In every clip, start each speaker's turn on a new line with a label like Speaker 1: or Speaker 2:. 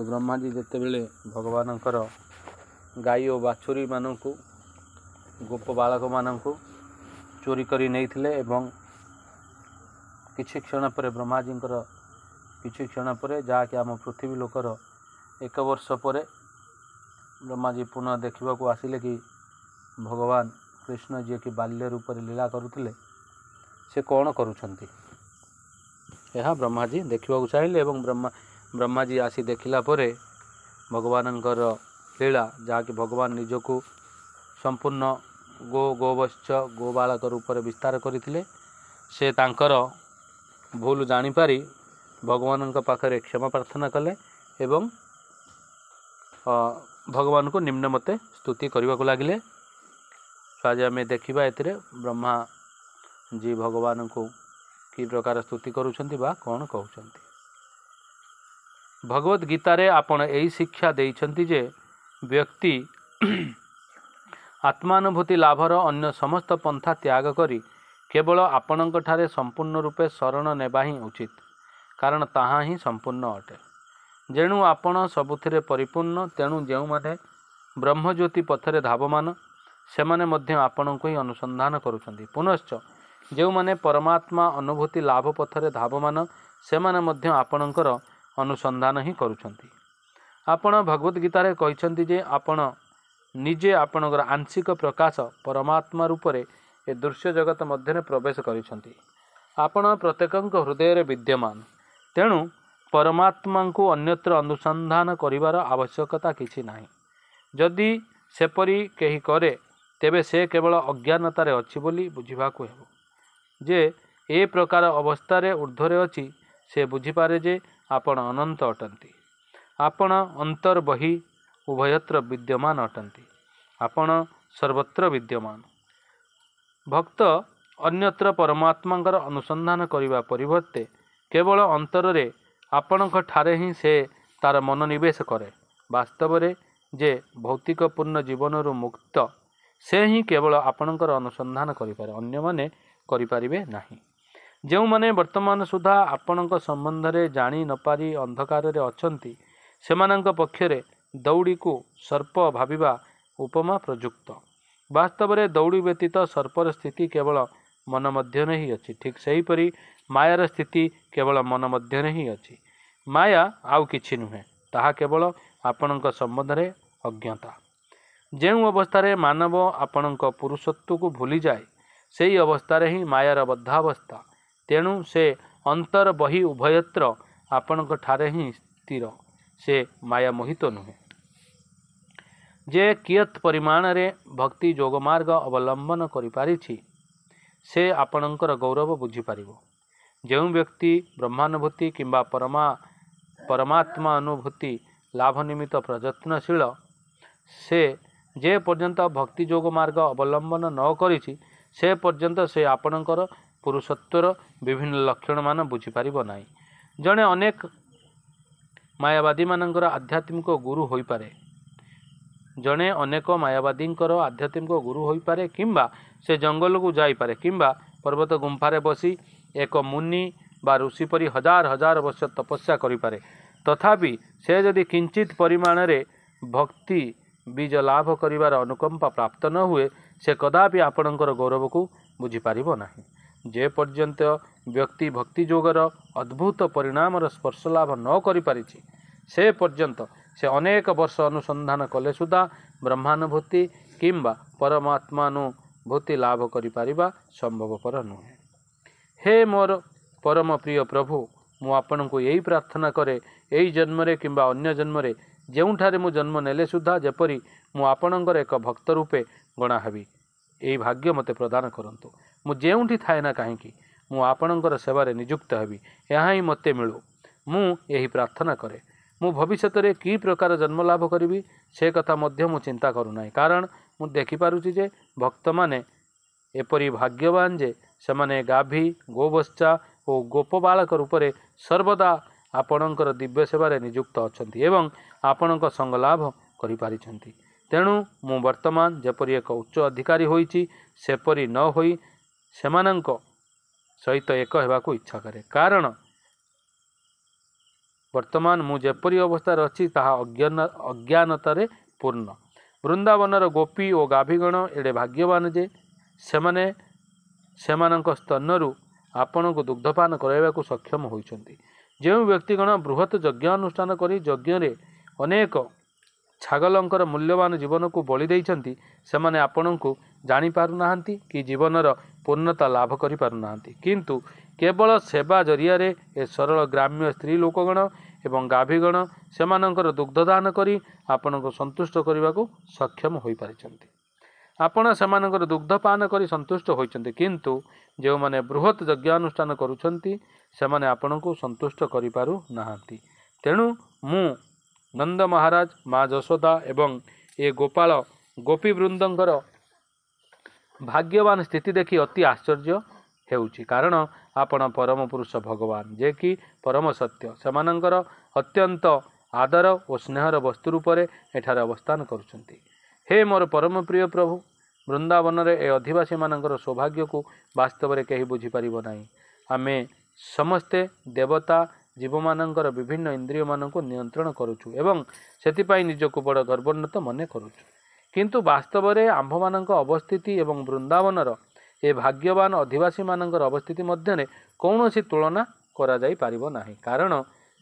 Speaker 1: ब्रह्मा जी जितेबले भगवान गाई और बाछुरी मान गोप बाक मान चोरी कर नहीं कि क्षण पर ब्रह्माजी कि क्षण पर आम पृथ्वी लोकर एक बर्ष पर ब्रह्माजी पुनः देखा आसिले कि भगवान कृष्ण जी कि बाल्य रूप लीला करुले से कौन करुँच ब्रह्माजी देखा चाहिए ब्रह्मा ବ୍ରହ୍ମାଜୀ ଆସି ଦେଖିଲା ପରେ ଭଗବାନଙ୍କର ଲୀଳା ଯାହାକି ଭଗବାନ ନିଜକୁ ସମ୍ପୂର୍ଣ୍ଣ ଗୋ ଗୋବତ୍ସ ଗୋବାଳକ ରୂପରେ ବିସ୍ତାର କରିଥିଲେ ସେ ତାଙ୍କର ଭୁଲ ଜାଣିପାରି ଭଗବାନଙ୍କ ପାଖରେ କ୍ଷମା ପ୍ରାର୍ଥନା କଲେ ଏବଂ ଭଗବାନଙ୍କୁ ନିମ୍ନ ମତେ ସ୍ତୁତି କରିବାକୁ ଲାଗିଲେ ଆଜି ଆମେ ଦେଖିବା ଏଥିରେ ବ୍ରହ୍ମାଜୀ ଭଗବାନଙ୍କୁ କି ପ୍ରକାର ସ୍ତୁତି କରୁଛନ୍ତି ବା କ'ଣ କହୁଛନ୍ତି ଭଗବତ ଗୀତାରେ ଆପଣ ଏହି ଶିକ୍ଷା ଦେଇଛନ୍ତି ଯେ ବ୍ୟକ୍ତି ଆତ୍ମାନୁଭୂତି ଲାଭର ଅନ୍ୟ ସମସ୍ତ ପନ୍ଥା ତ୍ୟାଗ କରି କେବଳ ଆପଣଙ୍କଠାରେ ସମ୍ପୂର୍ଣ୍ଣ ରୂପେ ଶରଣ ନେବା ହିଁ ଉଚିତ କାରଣ ତାହା ହିଁ ସମ୍ପୂର୍ଣ୍ଣ ଅଟେ ଯେଣୁ ଆପଣ ସବୁଥିରେ ପରିପୂର୍ଣ୍ଣ ତେଣୁ ଯେଉଁମାନେ ବ୍ରହ୍ମଜ୍ୟୋତି ପଥରେ ଧାବମାନ ସେମାନେ ମଧ୍ୟ ଆପଣଙ୍କୁ ହିଁ ଅନୁସନ୍ଧାନ କରୁଛନ୍ତି ପୁନଶ୍ଚ ଯେଉଁମାନେ ପରମାତ୍ମା ଅନୁଭୂତି ଲାଭ ପଥରେ ଧାବମାନ ସେମାନେ ମଧ୍ୟ ଆପଣଙ୍କର ଅନୁସନ୍ଧାନ ହିଁ କରୁଛନ୍ତି ଆପଣ ଭଗବଦ୍ ଗୀତାରେ କହିଛନ୍ତି ଯେ ଆପଣ ନିଜେ ଆପଣଙ୍କର ଆଂଶିକ ପ୍ରକାଶ ପରମାତ୍ମା ରୂପରେ ଏ ଦୃଶ୍ୟ ଜଗତ ମଧ୍ୟରେ ପ୍ରବେଶ କରିଛନ୍ତି ଆପଣ ପ୍ରତ୍ୟେକଙ୍କ ହୃଦୟରେ ବିଦ୍ୟମାନ ତେଣୁ ପରମାତ୍ମାଙ୍କୁ ଅନ୍ୟତ୍ର ଅନୁସନ୍ଧାନ କରିବାର ଆବଶ୍ୟକତା କିଛି ନାହିଁ ଯଦି ସେପରି କେହି କରେ ତେବେ ସେ କେବଳ ଅଜ୍ଞାନତାରେ ଅଛି ବୋଲି ବୁଝିବାକୁ ହେବ ଯେ ଏ ପ୍ରକାର ଅବସ୍ଥାରେ ଉର୍ଦ୍ଧ୍ୱରେ ଅଛି ସେ ବୁଝିପାରେ ଯେ ଆପଣ ଅନନ୍ତ ଅଟନ୍ତି ଆପଣ ଅନ୍ତର୍ବହି ଉଭୟତ୍ର ବିଦ୍ୟମାନ ଅଟନ୍ତି ଆପଣ ସର୍ବତ୍ର ବିଦ୍ୟମାନ ଭକ୍ତ ଅନ୍ୟତ୍ର ପରମାତ୍ମାଙ୍କର ଅନୁସନ୍ଧାନ କରିବା ପରିବର୍ତ୍ତେ କେବଳ ଅନ୍ତରରେ ଆପଣଙ୍କ ଠାରେ ହିଁ ସେ ତା'ର ମନୋନିବେଶ କରେ ବାସ୍ତବରେ ଯେ ଭୌତିକ ପୂର୍ଣ୍ଣ ଜୀବନରୁ ମୁକ୍ତ ସେ ହିଁ କେବଳ ଆପଣଙ୍କର ଅନୁସନ୍ଧାନ କରିପାରେ ଅନ୍ୟମାନେ କରିପାରିବେ ନାହିଁ ଯେଉଁମାନେ ବର୍ତ୍ତମାନ ସୁଦ୍ଧା ଆପଣଙ୍କ ସମ୍ବନ୍ଧରେ ଜାଣି ନ ପାରି ଅନ୍ଧକାରରେ ଅଛନ୍ତି ସେମାନଙ୍କ ପକ୍ଷରେ ଦୌଡ଼ିକୁ ସର୍ପ ଭାବିବା ଉପମା ପ୍ରଯୁକ୍ତ ବାସ୍ତବରେ ଦୌଡ଼ି ବ୍ୟତୀତ ସର୍ପର ସ୍ଥିତି କେବଳ ମନ ମଧ୍ୟରେ ହିଁ ଅଛି ଠିକ୍ ସେହିପରି ମାୟାର ସ୍ଥିତି କେବଳ ମନ ମଧ୍ୟରେ ହିଁ ଅଛି ମାୟା ଆଉ କିଛି ନୁହେଁ ତାହା କେବଳ ଆପଣଙ୍କ ସମ୍ବନ୍ଧରେ ଅଜ୍ଞତା ଯେଉଁ ଅବସ୍ଥାରେ ମାନବ ଆପଣଙ୍କ ପୁରୁଷତ୍ୱକୁ ଭୁଲିଯାଏ ସେହି ଅବସ୍ଥାରେ ହିଁ ମାୟାର ବଦ୍ଧାବସ୍ଥା ତେଣୁ ସେ ଅନ୍ତର୍ବହି ଉଭୟତ୍ର ଆପଣଙ୍କ ଠାରେ ହିଁ ସ୍ଥିର ସେ ମାୟା ମୋହିତ ନୁହେଁ ଯେ କିୟତ୍ ପରିମାଣରେ ଭକ୍ତି ଯୋଗ ମାର୍ଗ ଅବଲମ୍ବନ କରିପାରିଛି ସେ ଆପଣଙ୍କର ଗୌରବ ବୁଝିପାରିବ ଯେଉଁ ବ୍ୟକ୍ତି ବ୍ରହ୍ମାନୁଭୂତି କିମ୍ବା ପରମା ପରମାତ୍ମା ଅନୁଭୂତି ଲାଭ ନିମିତ୍ତ ପ୍ରଯତ୍ନଶୀଳ ସେ ଯେ ପର୍ଯ୍ୟନ୍ତ ଭକ୍ତି ଯୋଗ ମାର୍ଗ ଅବଲମ୍ବନ ନ କରିଛି ସେ ପର୍ଯ୍ୟନ୍ତ ସେ ଆପଣଙ୍କର ପୁରୁଷତ୍ୱର ବିଭିନ୍ନ ଲକ୍ଷଣମାନ ବୁଝିପାରିବ ନାହିଁ ଜଣେ ଅନେକ ମାୟାବାଦୀମାନଙ୍କର ଆଧ୍ୟାତ୍ମିକ ଗୁରୁ ହୋଇପାରେ ଜଣେ ଅନେକ ମାୟାବାଦୀଙ୍କର ଆଧ୍ୟାତ୍ମିକ ଗୁରୁ ହୋଇପାରେ କିମ୍ବା ସେ ଜଙ୍ଗଲକୁ ଯାଇପାରେ କିମ୍ବା ପର୍ବତ ଗୁମ୍ଫାରେ ବସି ଏକ ମୁନି ବା ଋଷି ପରି ହଜାର ହଜାର ବର୍ଷ ତପସ୍ୟା କରିପାରେ ତଥାପି ସେ ଯଦି କିଞ୍ଚିତ ପରିମାଣରେ ଭକ୍ତି ବୀଜ ଲାଭ କରିବାର ଅନୁକମ୍ପା ପ୍ରାପ୍ତ ନ ହୁଏ ସେ କଦାପି ଆପଣଙ୍କର ଗୌରବକୁ ବୁଝିପାରିବ ନାହିଁ ଯେପର୍ଯ୍ୟନ୍ତ ବ୍ୟକ୍ତି ଭକ୍ତି ଯୋଗର ଅଦ୍ଭୁତ ପରିଣାମର ସ୍ପର୍ଶ ଲାଭ ନ କରିପାରିଛି ସେ ପର୍ଯ୍ୟନ୍ତ ସେ ଅନେକ ବର୍ଷ ଅନୁସନ୍ଧାନ କଲେ ସୁଦ୍ଧା ବ୍ରହ୍ମାନୁଭୂତି କିମ୍ବା ପରମାତ୍ମାନୁଭୂତି ଲାଭ କରିପାରିବା ସମ୍ଭବପର ନୁହେଁ ହେ ମୋର ପରମ ପ୍ରିୟ ପ୍ରଭୁ ମୁଁ ଆପଣଙ୍କୁ ଏହି ପ୍ରାର୍ଥନା କରେ ଏହି ଜନ୍ମରେ କିମ୍ବା ଅନ୍ୟ ଜନ୍ମରେ ଯେଉଁଠାରେ ମୁଁ ଜନ୍ମ ନେଲେ ସୁଦ୍ଧା ଯେପରି ମୁଁ ଆପଣଙ୍କର ଏକ ଭକ୍ତ ରୂପେ ଗଣା ହେବି ଏହି ଭାଗ୍ୟ ମୋତେ ପ୍ରଦାନ କରନ୍ତୁ ମୁଁ ଯେଉଁଠି ଥାଏ ନା କାହିଁକି ମୁଁ ଆପଣଙ୍କର ସେବାରେ ନିଯୁକ୍ତ ହେବି ଏହା ହିଁ ମୋତେ ମିଳୁ ମୁଁ ଏହି ପ୍ରାର୍ଥନା କରେ ମୁଁ ଭବିଷ୍ୟତରେ କି ପ୍ରକାର ଜନ୍ମ ଲାଭ କରିବି ସେ କଥା ମଧ୍ୟ ମୁଁ ଚିନ୍ତା କରୁନାହିଁ କାରଣ ମୁଁ ଦେଖିପାରୁଛି ଯେ ଭକ୍ତମାନେ ଏପରି ଭାଗ୍ୟବାନ ଯେ ସେମାନେ ଗାଭି ଗୋବସ୍ଚା ଓ ଗୋପବାଳକ ରୂପରେ ସର୍ବଦା ଆପଣଙ୍କର ଦିବ୍ୟ ସେବାରେ ନିଯୁକ୍ତ ଅଛନ୍ତି ଏବଂ ଆପଣଙ୍କ ସଙ୍ଗ ଲାଭ କରିପାରିଛନ୍ତି ତେଣୁ ମୁଁ ବର୍ତ୍ତମାନ ଯେପରି ଏକ ଉଚ୍ଚ ଅଧିକାରୀ ହୋଇଛି ସେପରି ନ ହୋଇ ସେମାନଙ୍କ ସହିତ ଏକ ହେବାକୁ ଇଚ୍ଛା କରେ କାରଣ ବର୍ତ୍ତମାନ ମୁଁ ଯେପରି ଅବସ୍ଥାରେ ଅଛି ତାହା ଅଜ୍ଞାନ ଅଜ୍ଞାନତାରେ ପୂର୍ଣ୍ଣ ବୃନ୍ଦାବନର ଗୋପୀ ଓ ଗାଭିଗଣ ଏଡ଼େ ଭାଗ୍ୟବାନ ଯେ ସେମାନେ ସେମାନଙ୍କ ସ୍ତନରୁ ଆପଣଙ୍କୁ ଦୁଗ୍ଧପାନ କରାଇବାକୁ ସକ୍ଷମ ହୋଇଛନ୍ତି ଯେଉଁ ବ୍ୟକ୍ତିଗଣ ବୃହତ୍ ଯଜ୍ଞ ଅନୁଷ୍ଠାନ କରି ଯଜ୍ଞରେ ଅନେକ ଛାଗଲଙ୍କର ମୂଲ୍ୟବାନ ଜୀବନକୁ ବଳି ଦେଇଛନ୍ତି ସେମାନେ ଆପଣଙ୍କୁ ଜାଣିପାରୁନାହାନ୍ତି କି ଜୀବନର ପୂର୍ଣ୍ଣତା ଲାଭ କରିପାରୁନାହାନ୍ତି କିନ୍ତୁ କେବଳ ସେବା ଜରିଆରେ ଏ ସରଳ ଗ୍ରାମ୍ୟ ସ୍ତ୍ରୀ ଲୋକଗଣ ଏବଂ ଗାଭିଗଣ ସେମାନଙ୍କର ଦୁଗ୍ଧଦାନ କରି ଆପଣଙ୍କୁ ସନ୍ତୁଷ୍ଟ କରିବାକୁ ସକ୍ଷମ ହୋଇପାରିଛନ୍ତି ଆପଣ ସେମାନଙ୍କର ଦୁଗ୍ଧପାନ କରି ସନ୍ତୁଷ୍ଟ ହୋଇଛନ୍ତି କିନ୍ତୁ ଯେଉଁମାନେ ବୃହତ୍ ଯଜ୍ଞ ଅନୁଷ୍ଠାନ କରୁଛନ୍ତି ସେମାନେ ଆପଣଙ୍କୁ ସନ୍ତୁଷ୍ଟ କରିପାରୁନାହାନ୍ତି ତେଣୁ ମୁଁ ନନ୍ଦ ମହାରାଜ ମା' ଯଶୋଦା ଏବଂ ଏ ଗୋପାଳ ଗୋପୀବୃନ୍ଦଙ୍କର ଭାଗ୍ୟବାନ ସ୍ଥିତି ଦେଖି ଅତି ଆଶ୍ଚର୍ଯ୍ୟ ହେଉଛି କାରଣ ଆପଣ ପରମ ପୁରୁଷ ଭଗବାନ ଯିଏକି ପରମ ସତ୍ୟ ସେମାନଙ୍କର ଅତ୍ୟନ୍ତ ଆଦର ଓ ସ୍ନେହର ବସ୍ତୁ ରୂପରେ ଏଠାରେ ଅବସ୍ଥାନ କରୁଛନ୍ତି ହେ ମୋର ପରମ ପ୍ରିୟ ପ୍ରଭୁ ବୃନ୍ଦାବନରେ ଏ ଅଧିବାସୀମାନଙ୍କର ସୌଭାଗ୍ୟକୁ ବାସ୍ତବରେ କେହି ବୁଝିପାରିବ ନାହିଁ ଆମେ ସମସ୍ତେ ଦେବତା ଜୀବମାନଙ୍କର ବିଭିନ୍ନ ଇନ୍ଦ୍ରିୟମାନଙ୍କୁ ନିୟନ୍ତ୍ରଣ କରୁଛୁ ଏବଂ ସେଥିପାଇଁ ନିଜକୁ ବଡ଼ ଗର୍ବୋନ୍ନତ ମନେ କରୁଛୁ କିନ୍ତୁ ବାସ୍ତବରେ ଆମ୍ଭମାନଙ୍କ ଅବସ୍ଥିତି ଏବଂ ବୃନ୍ଦାବନର ଏ ଭାଗ୍ୟବାନ ଅଧିବାସୀମାନଙ୍କର ଅବସ୍ଥିତି ମଧ୍ୟରେ କୌଣସି ତୁଳନା କରାଯାଇପାରିବ ନାହିଁ କାରଣ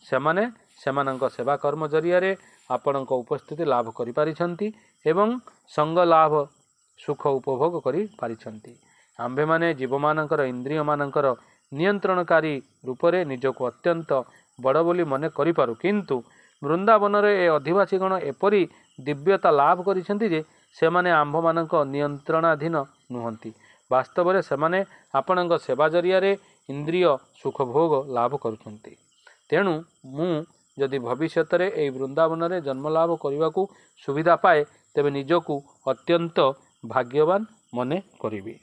Speaker 1: ସେମାନେ ସେମାନଙ୍କ ସେବା କର୍ମ ଜରିଆରେ ଆପଣଙ୍କ ଉପସ୍ଥିତି ଲାଭ କରିପାରିଛନ୍ତି ଏବଂ ସଙ୍ଗ ଲାଭ ସୁଖ ଉପଭୋଗ କରିପାରିଛନ୍ତି ଆମ୍ଭେମାନେ ଜୀବମାନଙ୍କର ଇନ୍ଦ୍ରିୟମାନଙ୍କର ନିୟନ୍ତ୍ରଣକାରୀ ରୂପରେ ନିଜକୁ ଅତ୍ୟନ୍ତ ବଡ଼ ବୋଲି ମନେ କରିପାରୁ କିନ୍ତୁ ବୃନ୍ଦାବନରେ ଏ ଅଧିବାସୀଗଣ ଏପରି ଦିବ୍ୟତା ଲାଭ କରିଛନ୍ତି ଯେ ସେମାନେ ଆମ୍ଭମାନଙ୍କ ନିୟନ୍ତ୍ରଣାଧୀନ ନୁହନ୍ତି ବାସ୍ତବରେ ସେମାନେ ଆପଣଙ୍କ ସେବା ଜରିଆରେ ଇନ୍ଦ୍ରିୟ ସୁଖଭୋଗ ଲାଭ କରୁଛନ୍ତି ତେଣୁ ମୁଁ ଯଦି ଭବିଷ୍ୟତରେ ଏହି ବୃନ୍ଦାବନରେ ଜନ୍ମଲାଭ କରିବାକୁ ସୁବିଧା ପାଏ ତେବେ ନିଜକୁ ଅତ୍ୟନ୍ତ ଭାଗ୍ୟବାନ ମନେ କରିବି